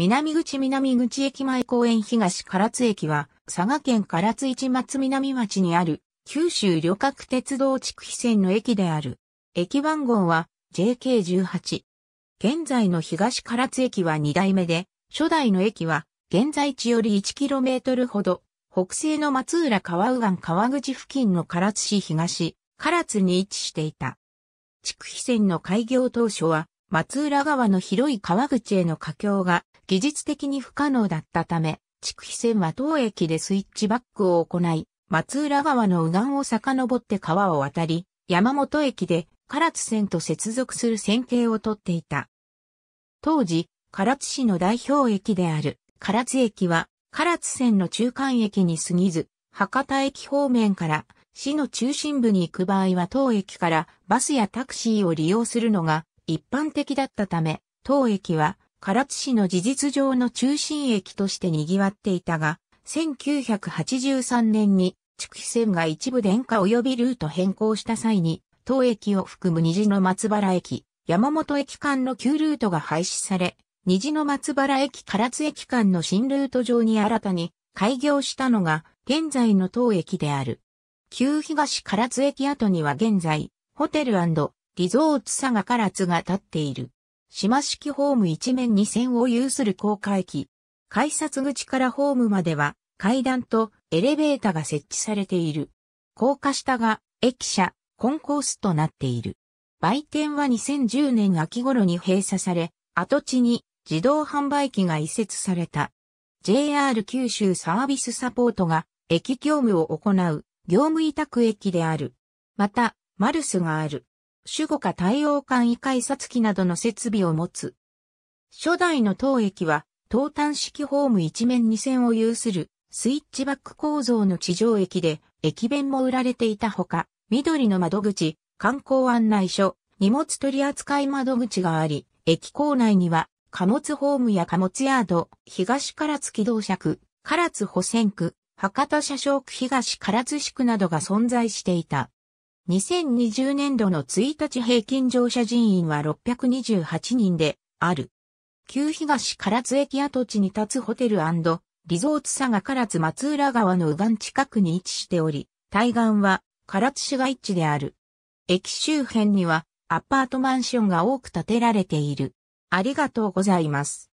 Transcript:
南口南口駅前公園東唐津駅は、佐賀県唐津市松南町にある、九州旅客鉄道地区非線の駅である。駅番号は JK18。現在の東唐津駅は2代目で、初代の駅は、現在地より 1km ほど、北西の松浦川右岸川口付近の唐津市東、唐津に位置していた。地区非線の開業当初は、松浦川の広い川口への架橋が技術的に不可能だったため、筑肥線は当駅でスイッチバックを行い、松浦川の右岸を遡って川を渡り、山本駅で唐津線と接続する線形をとっていた。当時、唐津市の代表駅である唐津駅は唐津線の中間駅に過ぎず、博多駅方面から市の中心部に行く場合は当駅からバスやタクシーを利用するのが一般的だったため、当駅は唐津市の事実上の中心駅として賑わっていたが、1983年に筑肥線が一部電化及びルート変更した際に、当駅を含む虹の松原駅、山本駅間の旧ルートが廃止され、虹の松原駅唐津駅間の新ルート上に新たに開業したのが現在の当駅である。旧東唐津駅跡には現在、ホテルリゾーツ佐賀唐津が立っている。島式ホーム一面に線を有する高架駅。改札口からホームまでは階段とエレベーターが設置されている。高架下が駅舎、コンコースとなっている。売店は2010年秋頃に閉鎖され、跡地に自動販売機が移設された。JR 九州サービスサポートが駅業務を行う業務委託駅である。また、マルスがある。守護下対応艦異改札機などの設備を持つ。初代の当駅は、東端式ホーム一面二線を有する、スイッチバック構造の地上駅で、駅弁も売られていたほか、緑の窓口、観光案内所、荷物取扱窓口があり、駅構内には、貨物ホームや貨物ヤード、東唐津機動車区、唐津保線区、博多車掌区東唐津市区などが存在していた。2020年度の1日平均乗車人員は628人である。旧東唐津駅跡地に立つホテルリゾーツ佐賀唐津松浦川の右岸近くに位置しており、対岸は唐津市街地である。駅周辺にはアパートマンションが多く建てられている。ありがとうございます。